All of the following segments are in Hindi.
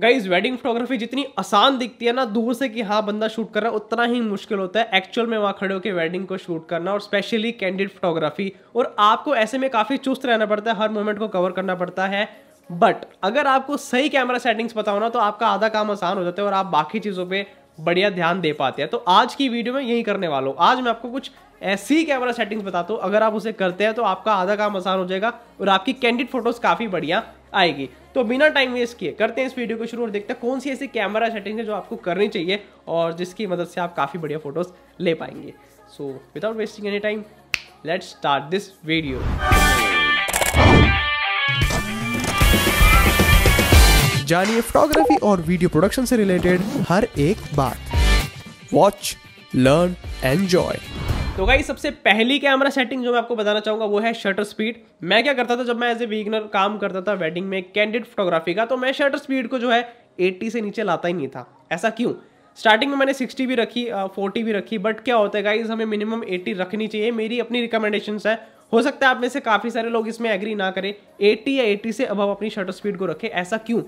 गाइज वेडिंग फोटोग्राफी जितनी आसान दिखती है ना दूर से कि हाँ बंदा शूट कर रहा है उतना ही मुश्किल होता है एक्चुअल में वहाँ खड़े होकर वेडिंग को शूट करना और स्पेशली कैंडिड फोटोग्राफी और आपको ऐसे में काफ़ी चुस्त रहना पड़ता है हर मोमेंट को कवर करना पड़ता है बट अगर आपको सही कैमरा सेटिंग्स पता ना तो आपका आधा काम आसान हो जाता है और आप बाकी चीज़ों पर बढ़िया ध्यान दे पाते हैं तो आज की वीडियो में यही करने वाला हूँ आज मैं आपको कुछ ऐसी कैमरा सेटिंग्स बताता हूँ अगर आप उसे करते हैं तो आपका आधा काम आसान हो जाएगा और आपकी कैंडिड फोटोज़ काफ़ी बढ़िया आएगी तो बिना टाइम वेस्ट किए करते हैं इस वीडियो को शुरू और देखते हैं कौन सी ऐसी कैमरा सेटिंग है जो आपको करनी चाहिए और जिसकी मदद से आप काफ़ी बढ़िया फोटोज़ ले पाएंगे so without wasting any time let start this video जानिए फोटोग्राफी और वीडियो प्रोडक्शन से रिलेटेड हर एक बात वॉच लर्न एंजॉय तो गाई सबसे पहली कैमरा सेटिंग जो मैं आपको बताना चाहूंगा वो है शटर स्पीड मैं क्या करता था जब मैं एज ए बिगनर काम करता था वेडिंग में कैंडिड फोटोग्राफी का तो मैं शटर स्पीड को जो है 80 से नीचे लाता ही नहीं था ऐसा क्यों स्टार्टिंग में मैंने 60 भी रखी फोर्टी भी रखी बट क्या होता है गाइज हमें मिनिमम 80 रखनी चाहिए मेरी अपनी रिकमेंडेशन है हो सकता है आप में से काफ़ी सारे लोग इसमें एग्री ना करें 80 या 80 से अब अपनी शटर स्पीड को रखें ऐसा क्यों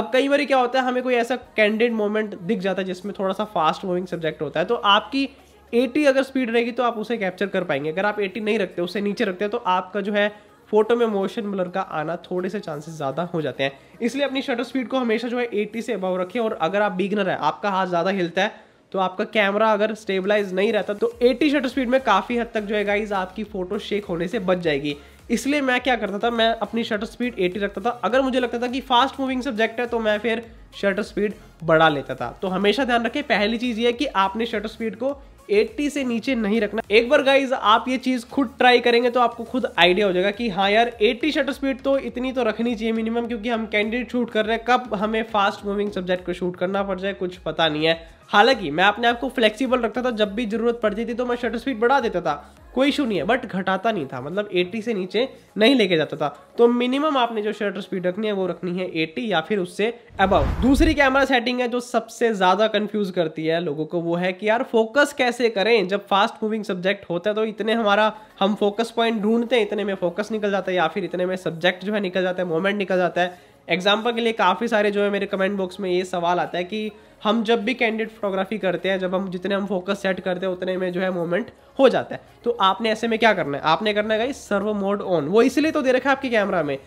अब कई बार क्या होता है हमें कोई ऐसा कैंडिड मोमेंट दिख जाता है जिसमें थोड़ा सा फास्ट मूविंग सब्जेक्ट होता है तो आपकी एटी अगर स्पीड रहेगी तो आप उसे कैप्चर कर पाएंगे अगर आप एटी नहीं रखते उसे नीचे रखते हैं तो आपका जो है फोटो में मोशन ब्लर का आना थोड़े से चांसेस ज़्यादा हो जाते हैं इसलिए अपनी शटर स्पीड को हमेशा जो है 80 से अबव रखें और अगर आप बिगनर है आपका हाथ ज़्यादा हिलता है तो आपका कैमरा अगर स्टेबलाइज नहीं रहता तो 80 शटर स्पीड में काफ़ी हद तक जो है गाइज आपकी फ़ोटो शेक होने से बच जाएगी इसलिए मैं क्या करता था मैं अपनी शटर स्पीड 80 रखता था अगर मुझे लगता था कि फास्ट मूविंग सब्जेक्ट है तो मैं फिर शटर स्पीड बढ़ा लेता था तो हमेशा ध्यान रखें पहली चीज़ ये कि आपने शटर स्पीड को 80 से नीचे नहीं रखना एक बार गाइज आप ये चीज खुद ट्राई करेंगे तो आपको खुद आइडिया हो जाएगा कि हाँ यार 80 शटर स्पीड तो इतनी तो रखनी चाहिए मिनिमम क्योंकि हम कैंडिडेट शूट कर रहे हैं कब हमें फास्ट मूविंग सब्जेक्ट को शूट करना पड़ जाए कुछ पता नहीं है हालांकि मैं अपने आप को फ्लेक्सिबल रखता था जब भी जरूरत पड़ती थी तो मैं शटर स्पीड बढ़ा देता था कोई इशू नहीं है बट घटाता नहीं था मतलब 80 से नीचे नहीं लेके जाता था तो मिनिमम आपने जो शटर स्पीड रखनी है वो रखनी है 80 या फिर उससे अबव दूसरी कैमरा सेटिंग है जो सबसे ज़्यादा कंफ्यूज करती है लोगों को वो है कि यार फोकस कैसे करें जब फास्ट मूविंग सब्जेक्ट होता है तो इतने हमारा हम फोकस पॉइंट ढूंढते हैं इतने में फोकस निकल जाता है या फिर इतने में सब्जेक्ट जो है निकल जाता है मोमेंट निकल जाता है एग्जाम्पल के लिए काफ़ी सारे जो है मेरे कमेंट बॉक्स में ये सवाल आता है कि हम जब भी कैंडिडेट फोटोग्राफी करते हैं जब हम जितने हम फोकस सेट करते हैं उतने में जो है मोमेंट हो जाता है तो आपने ऐसे में क्या करना है आपने करना है सर्वो मोड ऑन वो इसलिए तो दे रखा है आपके कैमरा में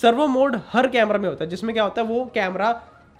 सर्वो मोड हर कैमरा में होता है जिसमें क्या होता है वो कैमरा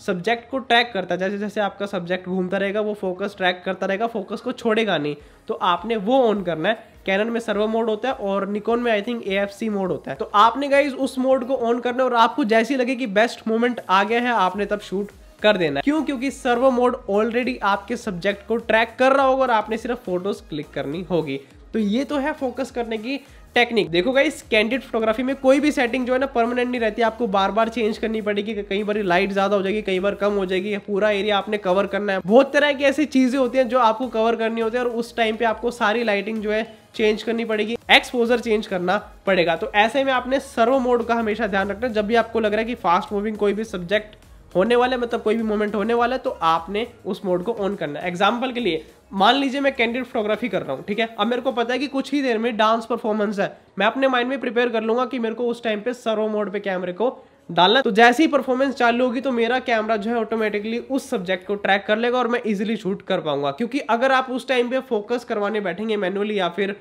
सब्जेक्ट को ट्रैक करता है जैसे जैसे आपका सब्जेक्ट घूमता रहेगा वो फोकस ट्रैक करता रहेगा फोकस को छोड़ेगा नहीं तो आपने वो ऑन करना है कैनन में सर्वो मोड होता है और निकोन में आई थिंक ए मोड होता है तो आपने गाइज उस मोड को ऑन करना और आपको जैसी लगे कि बेस्ट मोमेंट आ गया है आपने तब शूट कर देना क्यों क्योंकि सर्वो मोड ऑलरेडी आपके सब्जेक्ट को ट्रैक कर रहा होगा और आपने सिर्फ फोटोज क्लिक करनी होगी तो ये तो है फोकस करने की टेक्निक देखो गाइस कैंडिड फोटोग्राफी में कोई भी सेटिंग जो है ना परमानेंट नहीं रहती आपको बार बार चेंज करनी पड़ेगी कई बार लाइट ज्यादा हो जाएगी कई बार कम हो जाएगी पूरा एरिया आपने कवर करना है बहुत तरह की ऐसी चीजें होती हैं जो आपको कवर करनी होती है और उस टाइम पे आपको सारी लाइटिंग जो है चेंज करनी पड़ेगी एक्सपोजर चेंज करना पड़ेगा तो ऐसे में आपने सर्वो मोड का हमेशा ध्यान रखना जब भी आपको लग रहा है कि फास्ट मूविंग कोई भी सब्जेक्ट होने वाला है मतलब कोई भी मोमेंट होने वाला है तो आपने उस मोड को ऑन करना है एग्जाम्पल के लिए मान लीजिए मैं कैंडिड फोटोग्राफी कर रहा हूँ ठीक है अब मेरे को पता है कि कुछ ही देर में डांस परफॉर्मेंस है मैं अपने माइंड में प्रिपेयर कर लूंगा कि मेरे को उस टाइम पे सर्वो मोड पे कैमरे को डालना तो जैसे ही परफॉर्मेंस चालू होगी तो मेरा कैमरा जो है ऑटोमेटिकली उस सब्जेक्ट को ट्रैक कर लेगा और मैं इजिली शूट कर पाऊंगा क्योंकि अगर आप उस टाइम पे फोकस करवाने बैठेंगे मैनुअली या फिर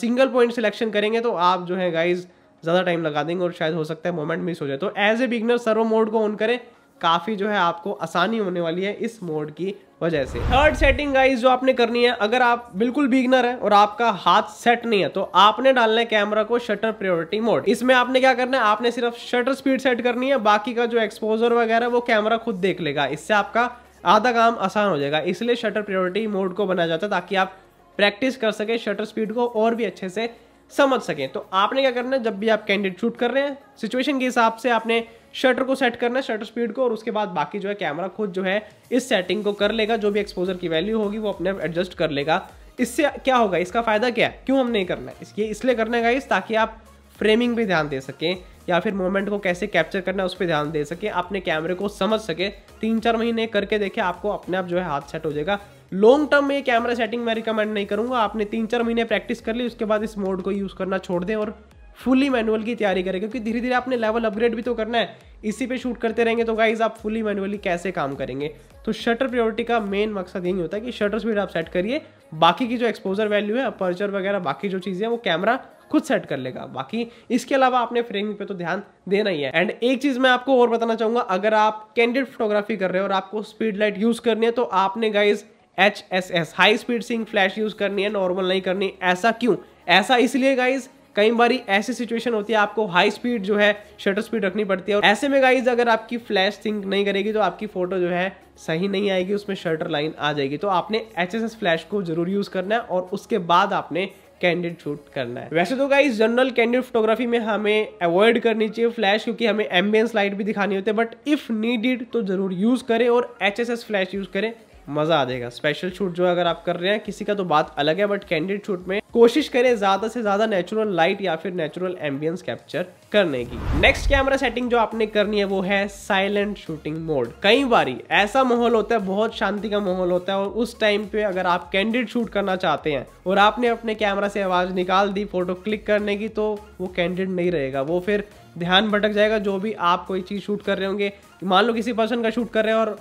सिंगल पॉइंट सिलेक्शन करेंगे तो आप जो है गाइज ज़्यादा टाइम लगा देंगे और शायद हो सकता है मोमेंट मिस हो जाए तो as a beginner servo mode को ऑन करें काफ़ी जो है आपको आसानी होने वाली है इस मोड की वजह से थर्ड सेटिंग गाइस जो आपने करनी है अगर आप बिल्कुल बिगनर है और आपका हाथ सेट नहीं है तो आपने डालना है कैमरा को शटर प्रायोरिटी मोड इसमें आपने क्या करना है आपने सिर्फ शटर स्पीड सेट करनी है बाकी का जो एक्सपोजर वगैरह वो कैमरा खुद देख लेगा इससे आपका आधा काम आसान हो जाएगा इसलिए शटर प्रियोरिटी मोड को बनाया जाता है ताकि आप प्रैक्टिस कर सके शटर स्पीड को और भी अच्छे से समझ सकें तो आपने क्या करना है जब भी आप कैंडिडेट शूट कर रहे हैं सिचुएशन के हिसाब से आपने शटर को सेट करना है शटर स्पीड को और उसके बाद बाकी जो है कैमरा खुद जो है इस सेटिंग को कर लेगा जो भी एक्सपोजर की वैल्यू होगी वो अपने आप एडजस्ट कर लेगा इससे क्या होगा इसका फ़ायदा क्या है क्यों हम नहीं करना है ये इसलिए करने का ताकि आप फ्रेमिंग पे ध्यान दे सकें या फिर मोमेंट को कैसे कैप्चर करना है उस पर ध्यान दे सके अपने कैमरे को समझ सके तीन चार महीने करके देखे आपको अपने आप जो है हाथ सेट हो जाएगा लॉन्ग टर्म में कैमरा सेटिंग मैं रिकमेंड नहीं करूंगा आपने तीन चार महीने प्रैक्टिस कर ली उसके बाद इस मोड को यूज़ करना छोड़ दें और फुली मैनुअल की तैयारी करें क्योंकि धीरे धीरे आपने लेवल अपग्रेड भी तो करना है इसी पे शूट करते रहेंगे तो गाइज आप फुली मैनुअली कैसे काम करेंगे तो शटर प्रियोरिटी का मेन मकसद यही होता है कि शटर स्पीड आप सेट करिए बाकी की जो एक्सपोजर वैल्यू है अपर्चर वगैरह बाकी जो चीज़ें हैं वो कैमरा खुद सेट कर लेगा बाकी इसके अलावा आपने फ्रेमिंग पे तो ध्यान देना ही है एंड एक चीज मैं आपको और बताना चाहूंगा अगर आप कैंडिड फोटोग्राफी कर रहे हो और आपको स्पीड लाइट यूज करनी है तो आपने guys H S S high speed sync flash use करनी है नॉर्मल नहीं करनी ऐसा क्यों ऐसा इसलिए गाइज कई बार ऐसी सिचुएशन होती है आपको हाई स्पीड जो है शटर स्पीड रखनी पड़ती है और ऐसे में गाइज अगर आपकी फ्लैश थिंक नहीं करेगी तो आपकी फोटो जो है सही नहीं आएगी उसमें शटर लाइन आ जाएगी तो आपने एच फ्लैश को जरूर यूज करना है और उसके बाद आपने कैंडिड शूट करना है वैसे तो गाइज जनरल कैंडिड फोटोग्राफी में हमें अवॉइड करनी चाहिए फ्लैश क्योंकि हमें एम्बियंस लाइट भी दिखानी होती है बट इफ नीडेड तो जरूर यूज करें और एच फ्लैश यूज करें मज़ा आ जाएगा स्पेशल शूट जो अगर आप कर रहे हैं किसी का तो बात अलग है बट कैंडिड शूट में कोशिश करें ज़्यादा से ज़्यादा नेचुरल लाइट या फिर नेचुरल एम्बियंस कैप्चर करने की नेक्स्ट कैमरा सेटिंग जो आपने करनी है वो है साइलेंट शूटिंग मोड कई बार ऐसा माहौल होता है बहुत शांति का माहौल होता है और उस टाइम पे अगर आप कैंडिड शूट करना चाहते हैं और आपने अपने कैमरा से आवाज़ निकाल दी फोटो क्लिक करने की तो वो कैंडिड नहीं रहेगा वो फिर ध्यान भटक जाएगा जो भी आप कोई चीज़ शूट कर रहे होंगे मान लो किसी पर्सन का शूट कर रहे हैं और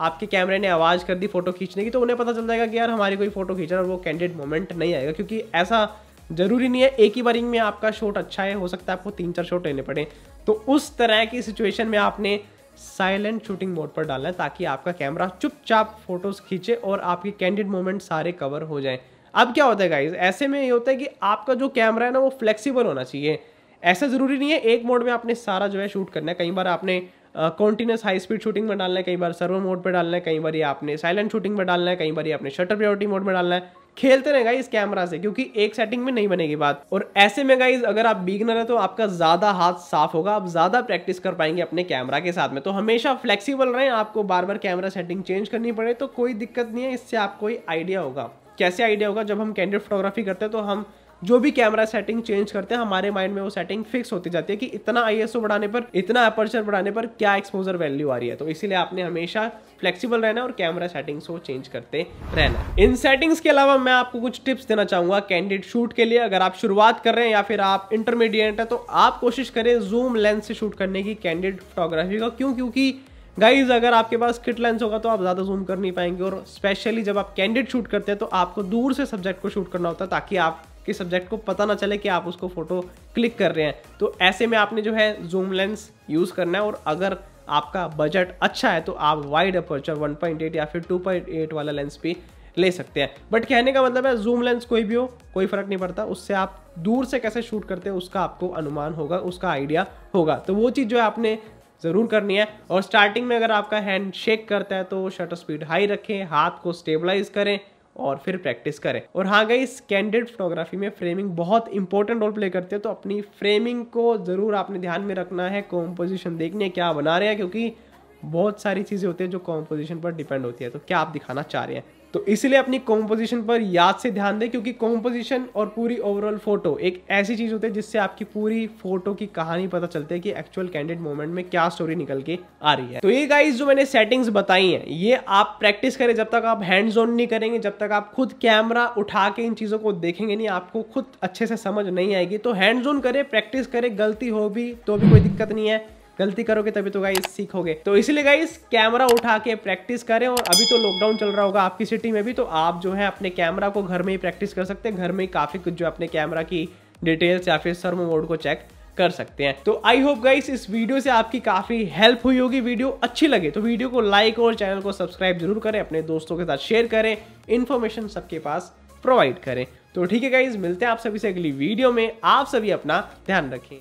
आपके कैमरे ने आवाज़ कर दी फ़ोटो खींचने की तो उन्हें पता चल जाएगा कि यार हमारी कोई फ़ोटो खींचा और वो कैंडिडेट मोमेंट नहीं आएगा क्योंकि ऐसा ज़रूरी नहीं है एक ही बारिंग में आपका शॉट अच्छा है हो सकता है आपको तीन चार शॉट लेने पड़े तो उस तरह की सिचुएशन में आपने साइलेंट शूटिंग मोड पर डालना है ताकि आपका कैमरा चुपचाप फोटोज खींचे और आपके कैंडिड मोमेंट सारे कवर हो जाएं अब क्या होता है गाइज ऐसे में ये होता है कि आपका जो कैमरा है ना वो फ्लेक्सीबल होना चाहिए ऐसा ज़रूरी नहीं है एक मोड में आपने सारा जो है शूट करना है कई बार आपने कॉन्टीन्यूस हाई स्पीड शूटिंग में डालना है कई बार सर्वर मोड पर डालना है कई बार आपने साइलेंट शूटिंग में डालना है कई बार आपने शटर प्रियोरिटी मोड में डालना है खेलते रहे इस कैमरा से क्योंकि एक सेटिंग में नहीं बनेगी बात और ऐसे में गाइस अगर आप बिगनर है तो आपका ज़्यादा हाथ साफ होगा आप ज़्यादा प्रैक्टिस कर पाएंगे अपने कैमरा के साथ में तो हमेशा फ्लेक्सिबल रहे आपको बार बार कैमरा सेटिंग चेंज करनी पड़े तो कोई दिक्कत नहीं है इससे आपको आइडिया होगा कैसे आइडिया होगा जब हम कैंडिड फोटोग्राफी करते हैं तो हम जो भी कैमरा सेटिंग चेंज करते हैं हमारे माइंड में वो सेटिंग फिक्स होती जाती है कि इतना आई बढ़ाने पर इतना अपर्चर बढ़ाने पर क्या एक्सपोजर वैल्यू आ रही है तो इसीलिए आपने हमेशा फ्लेक्सिबल रहना और कैमरा सेटिंग्स को चेंज करते रहना इन सेटिंग्स के अलावा मैं आपको कुछ टिप्स देना चाहूंगा कैंडिड शूट के लिए अगर आप शुरुआत कर रहे हैं या फिर आप इंटरमीडिएट है तो आप कोशिश करें जूम लेंस से शूट करने की कैंडिड फोटोग्राफी का क्यों क्योंकि गाइज अगर आपके पास किट लेंस होगा तो आप ज़्यादा जूम कर नहीं पाएंगे और स्पेशली जब आप कैंडिड शूट करते हैं तो आपको दूर से सब्जेक्ट को शूट करना होता है ताकि आप कि सब्जेक्ट को पता ना चले कि आप उसको फ़ोटो क्लिक कर रहे हैं तो ऐसे में आपने जो है जूम लेंस यूज़ करना है और अगर आपका बजट अच्छा है तो आप वाइड अपर्चर 1.8 या फिर 2.8 वाला लेंस भी ले सकते हैं बट कहने का मतलब है जूम लेंस कोई भी हो कोई फ़र्क नहीं पड़ता उससे आप दूर से कैसे शूट करते हैं उसका आपको अनुमान होगा उसका आइडिया होगा तो वो चीज़ जो है आपने ज़रूर करनी है और स्टार्टिंग में अगर आपका हैंड शेक करता है तो शटर स्पीड हाई रखें हाथ को स्टेबलाइज करें और फिर प्रैक्टिस करें और हाँ गई कैंडिड फोटोग्राफी में फ्रेमिंग बहुत इंपॉर्टेंट रोल प्ले करती है तो अपनी फ्रेमिंग को ज़रूर आपने ध्यान में रखना है कॉम्पोजिशन देखनी है क्या बना रहे हैं क्योंकि बहुत सारी चीज़ें होती है जो कॉम्पोजिशन पर डिपेंड होती है तो क्या आप दिखाना चाह रहे हैं तो इसलिए अपनी कॉम्पोजिशन पर याद से ध्यान दें क्योंकि कॉम्पोजिशन और पूरी ओवरऑल फोटो एक ऐसी चीज़ होती है जिससे आपकी पूरी फोटो की कहानी पता चलती है कि एक्चुअल कैंडिडेट मोमेंट में क्या स्टोरी निकल के आ रही है तो ये गाइज जो मैंने सेटिंग्स बताई हैं ये आप प्रैक्टिस करें जब तक आप हैंड जोन नहीं करेंगे जब तक आप खुद कैमरा उठा के इन चीज़ों को देखेंगे नहीं आपको खुद अच्छे से समझ नहीं आएगी तो हैंड जोन करें प्रैक्टिस करें गलती हो भी तो भी कोई दिक्कत नहीं है गलती करोगे तभी तो गाइस सीखोगे तो इसलिए गाइस कैमरा उठा के प्रैक्टिस करें और अभी तो लॉकडाउन चल रहा होगा आपकी सिटी में भी तो आप जो है अपने कैमरा को घर में ही प्रैक्टिस कर सकते हैं घर में ही काफी कुछ जो अपने कैमरा की डिटेल्स या फिर सर्व मोड को चेक कर सकते हैं तो आई होप गाइस इस वीडियो से आपकी काफी हेल्प हुई होगी वीडियो अच्छी लगे तो वीडियो को लाइक और चैनल को सब्सक्राइब जरूर करें अपने दोस्तों के साथ शेयर करें इन्फॉर्मेशन सबके पास प्रोवाइड करें तो ठीक है गाइज मिलते हैं आप सभी से अगली वीडियो में आप सभी अपना ध्यान रखें